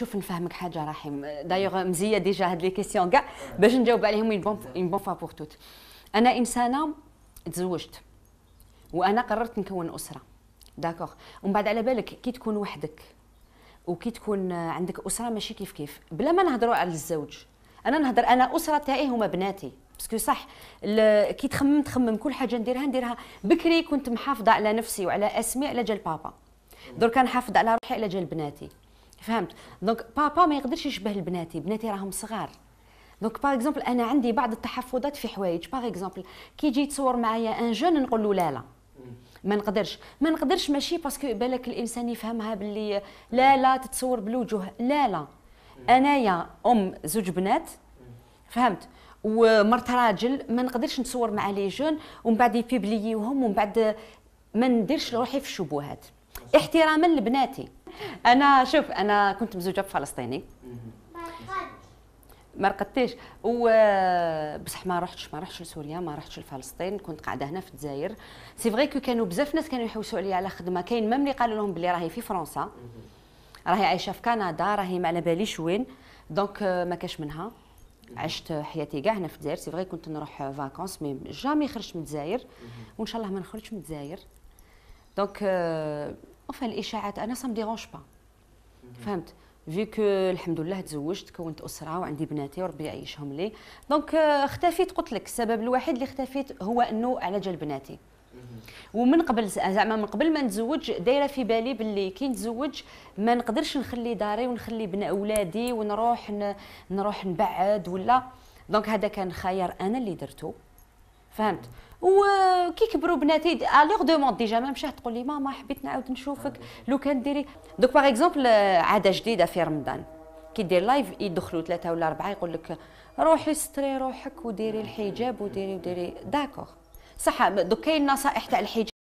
شوف نفهمك حاجه رحيم دايوغ مزيه ديجا هاد لي كيسيون كاع باش نجاوب عليهم اون بون فوا بور توت انا انسانه تزوجت وانا قررت نكون اسره داكوغ ومن بعد على بالك كي تكون وحدك وكي تكون عندك اسره ماشي كيف كيف بلا ما نهضروا على الزوج انا نهضر انا اسره تاعي هما بناتي باسكو صح كي تخمم تخمم كل حاجه نديرها نديرها بكري كنت محافظه على نفسي وعلى اسمي على جال بابا درك نحافظ على روحي على جال بناتي فهمت دونك بابا ما يقدرش يشبه البناتي بناتي راهم صغار دونك باغ اكزومبل انا عندي بعض التحفظات في حوايج باغ اكزومبل كي يجي يتصور معايا ان جون نقول له لا لا ما نقدرش ما نقدرش ماشي باسكو بالك الانسان يفهمها باللي لا لا تتصور بالوجوه لا لا انايا ام زوج بنات فهمت ومرت راجل ما نقدرش نتصور مع لي جون ومن بعد يبيبليوهم ومن بعد ما نديرش روحي في الشبهات احتراما لبناتي انا شوف انا كنت مزوجه بفلسطيني ما رقدتيش بصح ما رحتش ما رحتش لسوريا ما رحتش لفلسطين كنت قاعده هنا في الجزائر سي فغي كو كانوا بزاف ناس كانوا يحوسوا عليا على خدمه كاين ما ملي قالوا لهم بلي راهي في فرنسا راهي عايشه في كندا راهي ما على باليش وين دونك euh, ما كاش منها عشت حياتي كاع هنا في الجزائر سي فغي كنت نروح فاكونس مي جامي خرجت من الجزائر وان شاء الله ما نخرجش من الجزائر دونك enfin الاشاعات انا سا مديرونج با فهمت في كو الحمد لله تزوجت كونت اسره وعندي بناتي وربي يعيشهم لي دونك آه، اختفيت قلت لك السبب الوحيد اللي اختفيت هو انه على جال بناتي ومن قبل زعما من قبل ما نتزوج دايره في بالي باللي كي نتزوج ما نقدرش نخلي داري ونخلي بنا اولادي ونروح نروح نبعد ولا دونك هذا كان خيار انا اللي درته فهمت وكي كبروا بناتي الوغ دوموند ديجا ما مشات تقول لي ماما حبيت نعاود نشوفك لو كان ديري دوك باغ اكزومبل عاده جديده في رمضان كي دير لايف يدخلوا ثلاثه ولا اربعه يقول لك روحي ستري روحك وديري الحجاب وديري وديري داكوغ صح دوك كاين نصائح تاع الحجاب